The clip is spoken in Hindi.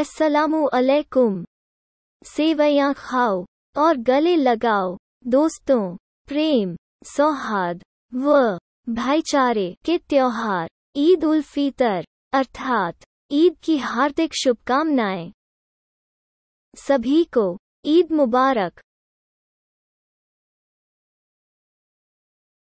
असलाकुम सेवैया खाओ और गले लगाओ दोस्तों प्रेम सौहार्द व भाईचारे के त्योहार ईद उल फितर अर्थात ईद की हार्दिक शुभकामनाएं सभी को ईद मुबारक